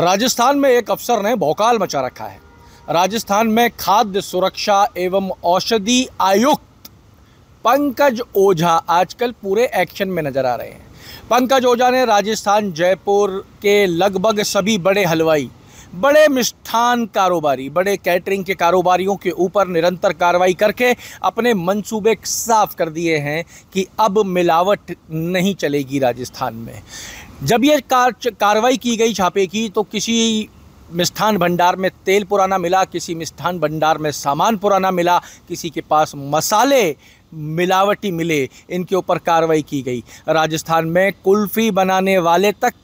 राजस्थान में एक अफसर ने भौकाल मचा रखा है राजस्थान में खाद्य सुरक्षा एवं औषधि आयुक्त पंकज ओझा आजकल पूरे एक्शन में नज़र आ रहे हैं पंकज ओझा ने राजस्थान जयपुर के लगभग सभी बड़े हलवाई बड़े मिष्ठान कारोबारी बड़े कैटरिंग के कारोबारियों के ऊपर निरंतर कार्रवाई करके अपने मंसूबे साफ कर दिए हैं कि अब मिलावट नहीं चलेगी राजस्थान में जब ये कार, कार्रवाई की गई छापे की तो किसी मिष्ठान भंडार में तेल पुराना मिला किसी मिष्ठान भंडार में सामान पुराना मिला किसी के पास मसाले मिलावटी मिले इनके ऊपर कार्रवाई की गई राजस्थान में कुल्फ़ी बनाने वाले तक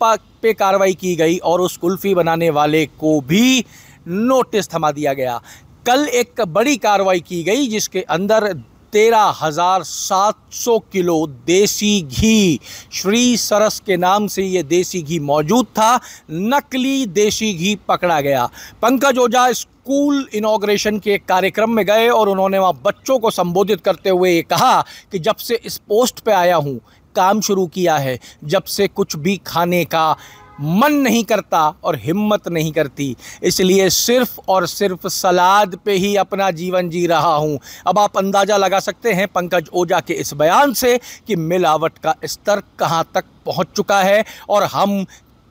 पे कार्रवाई की गई और उस कुल्फ़ी बनाने वाले को भी नोटिस थमा दिया गया कल एक बड़ी कार्रवाई की गई जिसके अंदर तेरह हज़ार सात सौ किलो देसी घी श्री सरस के नाम से ये देसी घी मौजूद था नकली देसी घी पकड़ा गया पंकज ओझा स्कूल इनाग्रेशन के एक कार्यक्रम में गए और उन्होंने वहाँ बच्चों को संबोधित करते हुए ये कहा कि जब से इस पोस्ट पे आया हूँ काम शुरू किया है जब से कुछ भी खाने का मन नहीं करता और हिम्मत नहीं करती इसलिए सिर्फ और सिर्फ सलाद पे ही अपना जीवन जी रहा हूँ अब आप अंदाज़ा लगा सकते हैं पंकज ओझा के इस बयान से कि मिलावट का स्तर कहाँ तक पहुँच चुका है और हम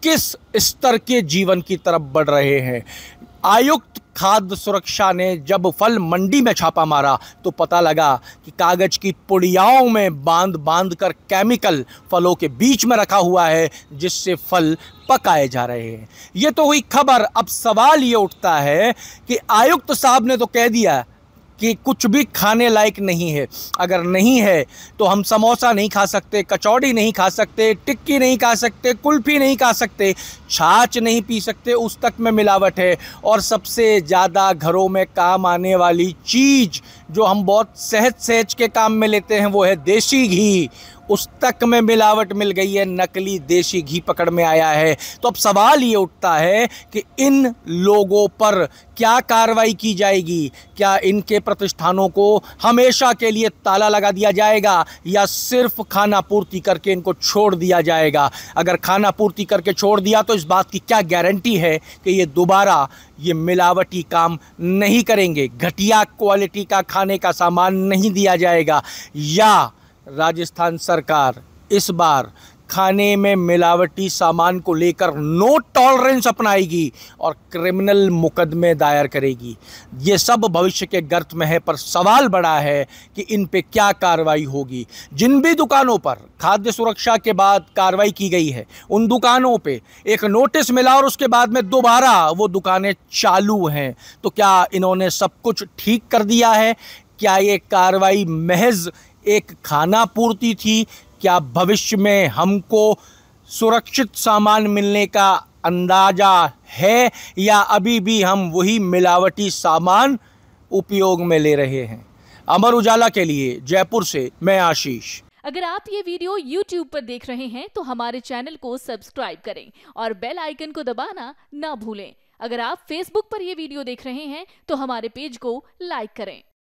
किस स्तर के जीवन की तरफ बढ़ रहे हैं आयुक्त खाद्य सुरक्षा ने जब फल मंडी में छापा मारा तो पता लगा कि कागज की पुड़ियाओं में बांध बांध कर केमिकल फलों के बीच में रखा हुआ है जिससे फल पकाए जा रहे हैं ये तो हुई खबर अब सवाल ये उठता है कि आयुक्त साहब ने तो कह दिया कि कुछ भी खाने लायक नहीं है अगर नहीं है तो हम समोसा नहीं खा सकते कचौड़ी नहीं खा सकते टिक्की नहीं खा सकते कुल्फी नहीं खा सकते छाछ नहीं पी सकते उस तक में मिलावट है और सबसे ज़्यादा घरों में काम आने वाली चीज़ जो हम बहुत सहज सहज के काम में लेते हैं वो है देसी घी उस तक में मिलावट मिल गई है नकली देशी घी पकड़ में आया है तो अब सवाल ये उठता है कि इन लोगों पर क्या कार्रवाई की जाएगी क्या इनके प्रतिष्ठानों को हमेशा के लिए ताला लगा दिया जाएगा या सिर्फ खाना पूर्ति करके इनको छोड़ दिया जाएगा अगर खाना पूर्ति करके छोड़ दिया तो इस बात की क्या गारंटी है कि ये दोबारा ये मिलावटी काम नहीं करेंगे घटिया क्वालिटी का खाने का सामान नहीं दिया जाएगा या राजस्थान सरकार इस बार खाने में मिलावटी सामान को लेकर नो टॉलरेंस अपनाएगी और क्रिमिनल मुकदमे दायर करेगी ये सब भविष्य के गर्त में है पर सवाल बड़ा है कि इन पे क्या कार्रवाई होगी जिन भी दुकानों पर खाद्य सुरक्षा के बाद कार्रवाई की गई है उन दुकानों पे एक नोटिस मिला और उसके बाद में दोबारा वो दुकानें चालू हैं तो क्या इन्होंने सब कुछ ठीक कर दिया है क्या ये कार्रवाई महज एक खाना पूर्ति थी क्या भविष्य में हमको सुरक्षित सामान मिलने का अंदाज़ा है या अभी भी हम वही मिलावटी सामान उपयोग में ले रहे हैं अमर उजाला के लिए जयपुर से मैं आशीष अगर आप ये वीडियो YouTube पर देख रहे हैं तो हमारे चैनल को सब्सक्राइब करें और बेल आइकन को दबाना ना भूलें अगर आप Facebook पर यह वीडियो देख रहे हैं तो हमारे पेज को लाइक करें